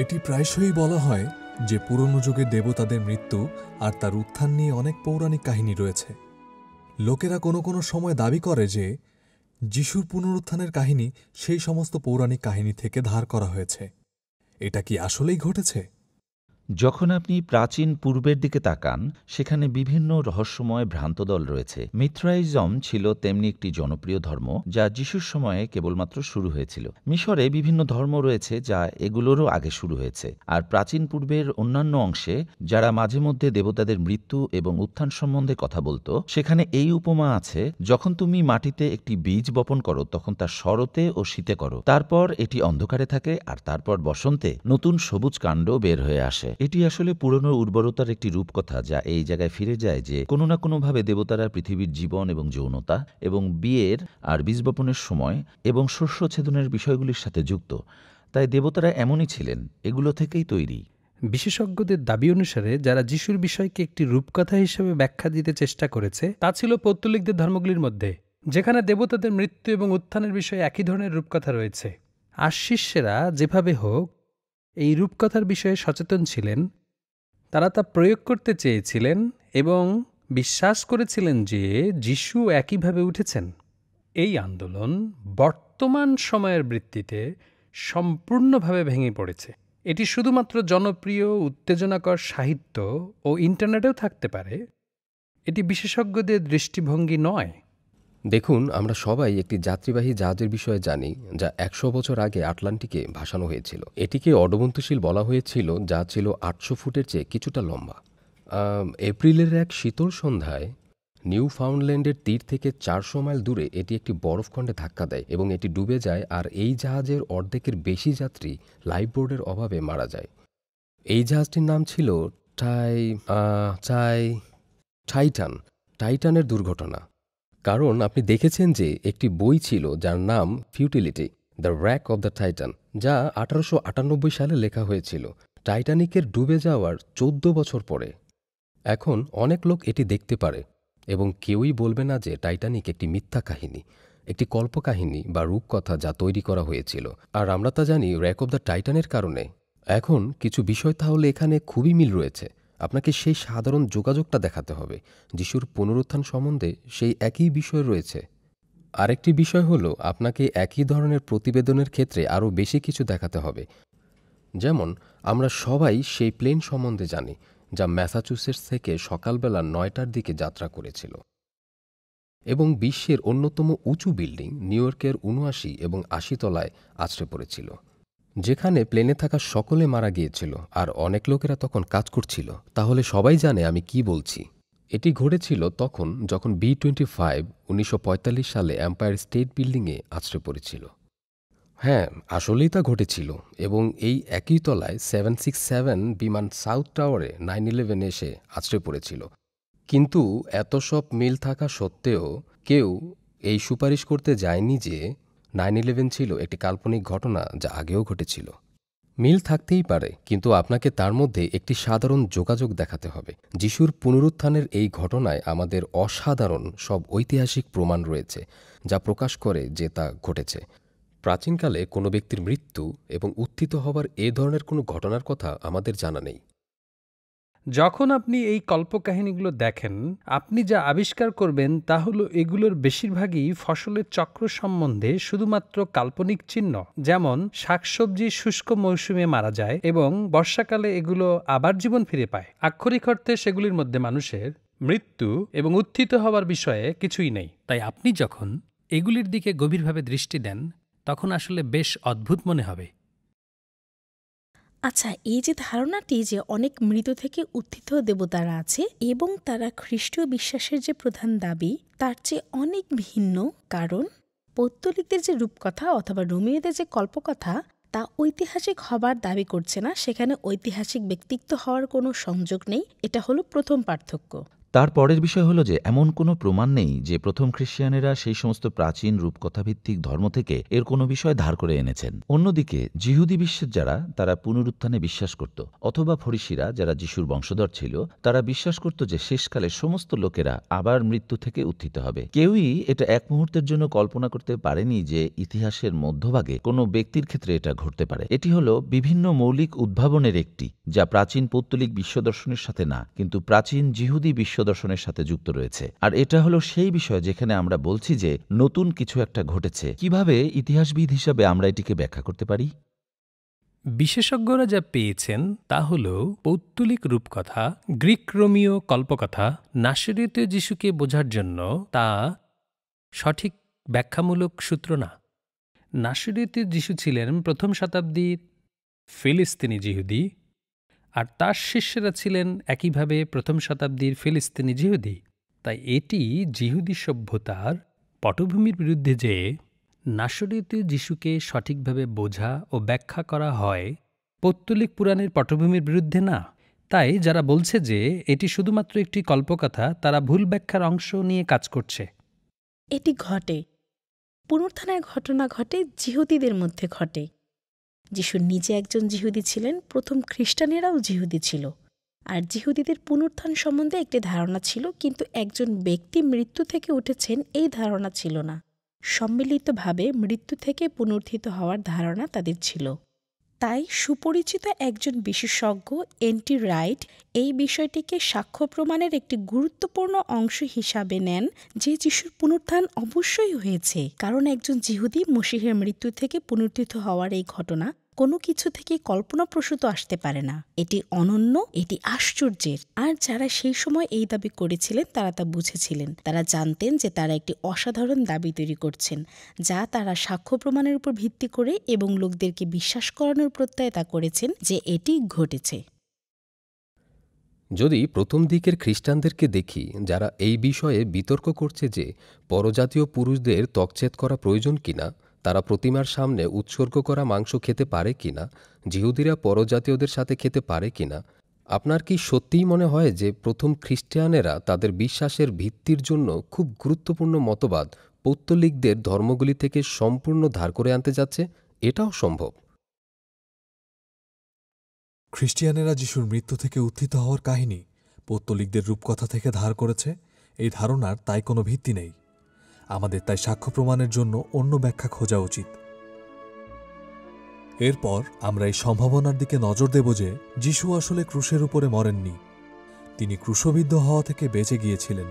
এটি প্রায়শই বলা হয় যে পুরনো যুগে দেবতাদের মৃত্যু আর তার উত্থান নিয়ে অনেক পৌরাণিক কাহিনী রয়েছে লোকেরা কোনো কোনো সময় দাবি করে যে যিশুর পুনরুত্থানের কাহিনী সেই সমস্ত পৌরাণিক কাহিনী থেকে ধার করা হয়েছে এটা কি আসলেই ঘটেছে যখন আপনি প্রাচীন পূর্বের দিকে তাকান সেখানে বিভিন্ন রহস্যময় ভ্রান্ত দল রয়েছে মিথ্রাইজম ছিল তেমনি একটি জনপ্রিয় ধর্ম যা যিশুর সময়ে কেবলমাত্র শুরু হয়েছিল মিশরে বিভিন্ন ধর্ম রয়েছে যা এগুলোরও আগে শুরু হয়েছে আর প্রাচীন পূর্বের অন্যান্য অংশে যারা মাঝে মধ্যে দেবতাদের মৃত্যু এবং উত্থান সম্বন্ধে কথা বলতো সেখানে এই উপমা আছে যখন তুমি মাটিতে একটি বীজ বপন করো তখন তা শরতে ও শীতে করো তারপর এটি অন্ধকারে থাকে আর তারপর বসন্তে নতুন সবুজ কাণ্ড বের হয়ে আসে এটি আসলে পুরনো উর্বরতার একটি রূপকথা যা এই জায়গায় ফিরে যায় যে কোনো না কোনোভাবে দেবতারা পৃথিবীর জীবন এবং যৌনতা এবং বিয়ের আর বীজ বপনের সময় এবং শস্য ছেদনের বিষয়গুলির সাথে যুক্ত তাই দেবতারা এমনই ছিলেন এগুলো থেকেই তৈরি বিশেষজ্ঞদের দাবি অনুসারে যারা যিশুর বিষয়কে একটি রূপকথা হিসেবে ব্যাখ্যা দিতে চেষ্টা করেছে তা ছিল পৌত্তলিকদের ধর্মগুলির মধ্যে যেখানে দেবতাদের মৃত্যু এবং উত্থানের বিষয়ে একই ধরনের রূপকথা রয়েছে আর শিষ্যেরা যেভাবে হোক এই রূপকথার বিষয়ে সচেতন ছিলেন তারা তা প্রয়োগ করতে চেয়েছিলেন এবং বিশ্বাস করেছিলেন যে যিশু একইভাবে উঠেছেন এই আন্দোলন বর্তমান সময়ের বৃত্তিতে সম্পূর্ণভাবে ভেঙে পড়েছে এটি শুধুমাত্র জনপ্রিয় উত্তেজনাকর সাহিত্য ও ইন্টারনেটেও থাকতে পারে এটি বিশেষজ্ঞদের দৃষ্টিভঙ্গি নয় দেখুন আমরা সবাই একটি যাত্রীবাহী জাহাজের বিষয়ে জানি যা একশো বছর আগে আটলান্টিকে ভাসানো হয়েছিল এটিকে অডবন্তশীল বলা হয়েছিল যা ছিল আটশো ফুটের চেয়ে কিছুটা লম্বা এপ্রিলের এক শীতল সন্ধ্যায় নিউ ফাউন্ডল্যান্ডের তীর থেকে চারশো মাইল দূরে এটি একটি বরফখণ্ডে ধাক্কা দেয় এবং এটি ডুবে যায় আর এই জাহাজের অর্ধেকের বেশি যাত্রী লাইফবোর্ডের অভাবে মারা যায় এই জাহাজটির নাম ছিল টাই চাই টাইটান টাইটানের দুর্ঘটনা কারণ আপনি দেখেছেন যে একটি বই ছিল যার নাম futility the wreck of the Titan যা আঠারোশো সালে লেখা হয়েছিল টাইটানিকের ডুবে যাওয়ার চোদ্দ বছর পরে এখন অনেক লোক এটি দেখতে পারে এবং কেউই বলবে না যে টাইটানিক একটি মিথ্যা কাহিনী একটি কল্পকাহিনী বা রূপকথা যা তৈরি করা হয়েছিল আর আমরা তা জানি র্যাক অব দ্য টাইটানের কারণে এখন কিছু বিষয় তাহলে এখানে খুবই মিল রয়েছে আপনাকে সেই সাধারণ যোগাযোগটা দেখাতে হবে যিশুর পুনরুত্থান সম্বন্ধে সেই একই বিষয় রয়েছে আরেকটি বিষয় হলো আপনাকে একই ধরনের প্রতিবেদনের ক্ষেত্রে আরও বেশি কিছু দেখাতে হবে যেমন আমরা সবাই সেই প্লেন সম্বন্ধে জানি যা ম্যাসাচুসেটস থেকে সকালবেলা নয়টার দিকে যাত্রা করেছিল এবং বিশ্বের অন্যতম উঁচু বিল্ডিং নিউ ইয়র্কের উনআশি এবং আশি তলায় আছড়ে পড়েছিল যেখানে প্লেনে থাকা সকলে মারা গিয়েছিল আর অনেক লোকেরা তখন কাজ করছিল তাহলে সবাই জানে আমি কি বলছি এটি ঘটেছিল তখন যখন বি টোয়েন্টি ফাইভ উনিশশো সালে এম্পায়ার স্টেট বিল্ডিংয়ে আছড়ে পড়েছিল হ্যাঁ আসলেই তা ঘটেছিল এবং এই একই তলায় সেভেন সিক্স সেভেন বিমান সাউথ টাওয়ারে নাইন ইলেভেন এসে আছড়ে পড়েছিল কিন্তু এত সব মিল থাকা সত্ত্বেও কেউ এই সুপারিশ করতে যায়নি যে নাইন ইলেভেন ছিল একটি কাল্পনিক ঘটনা যা আগেও ঘটেছিল মিল থাকতেই পারে কিন্তু আপনাকে তার মধ্যে একটি সাধারণ যোগাযোগ দেখাতে হবে যিশুর পুনরুত্থানের এই ঘটনায় আমাদের অসাধারণ সব ঐতিহাসিক প্রমাণ রয়েছে যা প্রকাশ করে যে তা ঘটেছে প্রাচীনকালে কোনো ব্যক্তির মৃত্যু এবং উত্থিত হবার এ ধরনের কোনো ঘটনার কথা আমাদের জানা নেই যখন আপনি এই কল্পকাহিনীগুলো দেখেন আপনি যা আবিষ্কার করবেন তা হলো এগুলোর বেশিরভাগই ফসলের চক্র সম্বন্ধে শুধুমাত্র কাল্পনিক চিহ্ন যেমন শাকসবজি শুষ্ক মৌসুমে মারা যায় এবং বর্ষাকালে এগুলো আবার জীবন ফিরে পায় আক্ষরিক অর্থে সেগুলির মধ্যে মানুষের মৃত্যু এবং উত্থিত হওয়ার বিষয়ে কিছুই নেই তাই আপনি যখন এগুলির দিকে গভীরভাবে দৃষ্টি দেন তখন আসলে বেশ অদ্ভুত মনে হবে আচ্ছা এই যে ধারণাটি যে অনেক মৃত থেকে উত্থিত দেবতারা আছে এবং তারা খ্রিস্টীয় বিশ্বাসের যে প্রধান দাবি তার চেয়ে অনেক ভিন্ন কারণ পৌত্তলিকদের যে রূপকথা অথবা রোমিওদের যে কল্পকথা তা ঐতিহাসিক হবার দাবি করছে না সেখানে ঐতিহাসিক ব্যক্তিত্ব হওয়ার কোনো সংযোগ নেই এটা হলো প্রথম পার্থক্য তার পরের বিষয় হলো যে এমন কোনো প্রমাণ নেই যে প্রথম খ্রিস্টিয়ানেরা সেই সমস্ত প্রাচীন রূপকথাভিত্তিক ধর্ম থেকে এর কোনো বিষয় ধার করে এনেছেন অন্যদিকে জিহুদি বিশ্বের যারা তারা পুনরুত্থানে বিশ্বাস করত অথবা ফরিসিরা যারা যিশুর বংশধর ছিল তারা বিশ্বাস করত যে শেষকালে সমস্ত লোকেরা আবার মৃত্যু থেকে উত্থিত হবে কেউই এটা এক মুহূর্তের জন্য কল্পনা করতে পারেনি যে ইতিহাসের মধ্যভাগে কোনো ব্যক্তির ক্ষেত্রে এটা ঘটতে পারে এটি হলো বিভিন্ন মৌলিক উদ্ভাবনের একটি যা প্রাচীন পৌত্তলিক বিশ্বদর্শনের সাথে না কিন্তু প্রাচীন জিহুদি বিশ্ব বিশ্বদর্শনের সাথে যুক্ত রয়েছে আর এটা হলো সেই বিষয় যেখানে আমরা বলছি যে নতুন কিছু একটা ঘটেছে কিভাবে ইতিহাসবিদ হিসাবে আমরা এটিকে ব্যাখ্যা করতে পারি বিশেষজ্ঞরা যা পেয়েছেন তা হল পৌত্তলিক রূপকথা গ্রিক রোমীয় কল্পকথা নাসরীয়তীয় যিশুকে বোঝার জন্য তা সঠিক ব্যাখ্যামূলক সূত্র না নাসরীয়তীয় যিশু ছিলেন প্রথম শতাব্দীর ফিলিস্তিনি জিহুদি আর তার শিষ্যরা ছিলেন একইভাবে প্রথম শতাব্দীর ফিলিস্তিনি জিহুদি তাই এটি জিহুদি সভ্যতার পটভূমির বিরুদ্ধে যে নাসরীয়তীয় যিশুকে সঠিকভাবে বোঝা ও ব্যাখ্যা করা হয় পৌত্তলিক পুরাণের পটভূমির বিরুদ্ধে না তাই যারা বলছে যে এটি শুধুমাত্র একটি কল্পকথা তারা ভুল ব্যাখ্যার অংশ নিয়ে কাজ করছে এটি ঘটে পুনর্থানায় ঘটনা ঘটে জিহুদিদের মধ্যে ঘটে যিশু নিজে একজন জিহুদি ছিলেন প্রথম খ্রিস্টানেরাও জিহুদি ছিল আর জিহুদিদের পুনরুত্থান সম্বন্ধে একটি ধারণা ছিল কিন্তু একজন ব্যক্তি মৃত্যু থেকে উঠেছেন এই ধারণা ছিল না সম্মিলিতভাবে মৃত্যু থেকে পুনর্থিত হওয়ার ধারণা তাদের ছিল তাই সুপরিচিত একজন বিশেষজ্ঞ এন্টি রাইট এই বিষয়টিকে সাক্ষ্য প্রমাণের একটি গুরুত্বপূর্ণ অংশ হিসাবে নেন যে যিশুর পুনরুত্থান অবশ্যই হয়েছে কারণ একজন জিহুদি মসিহের মৃত্যু থেকে পুনর্থিত হওয়ার এই ঘটনা কোনো কিছু থেকে কল্পনাপ্রসূত আসতে পারে না এটি অনন্য এটি আশ্চর্যের আর যারা সেই সময় এই দাবি করেছিলেন তারা তা বুঝেছিলেন তারা জানতেন যে তারা একটি অসাধারণ দাবি তৈরি করছেন যা তারা সাক্ষ্য প্রমাণের উপর ভিত্তি করে এবং লোকদেরকে বিশ্বাস করানোর প্রত্যয় তা করেছেন যে এটি ঘটেছে যদি প্রথম দিকের খ্রিস্টানদেরকে দেখি যারা এই বিষয়ে বিতর্ক করছে যে পরজাতীয় পুরুষদের তকছেদ করা প্রয়োজন কিনা তারা প্রতিমার সামনে উৎসর্গ করা মাংস খেতে পারে কি না জিহুদিরা পরজাতীয়দের সাথে খেতে পারে কি না আপনার কি সত্যিই মনে হয় যে প্রথম খ্রিস্টানেরা তাদের বিশ্বাসের ভিত্তির জন্য খুব গুরুত্বপূর্ণ মতবাদ পৌত্তলিকদের ধর্মগুলি থেকে সম্পূর্ণ ধার করে আনতে যাচ্ছে এটাও সম্ভব খ্রিস্টিয়ানেরা যিশুর মৃত্যু থেকে উত্থিত হওয়ার কাহিনী পৌত্তলিকদের রূপকথা থেকে ধার করেছে এই ধারণার তাই কোনো ভিত্তি নেই আমাদের তাই সাক্ষ্য প্রমাণের জন্য অন্য ব্যাখ্যা খোঁজা উচিত এরপর আমরা এই সম্ভাবনার দিকে নজর দেব যে যিশু আসলে ক্রুশের উপরে মরেননি তিনি ক্রুশবিদ্ধ হওয়া থেকে বেঁচে গিয়েছিলেন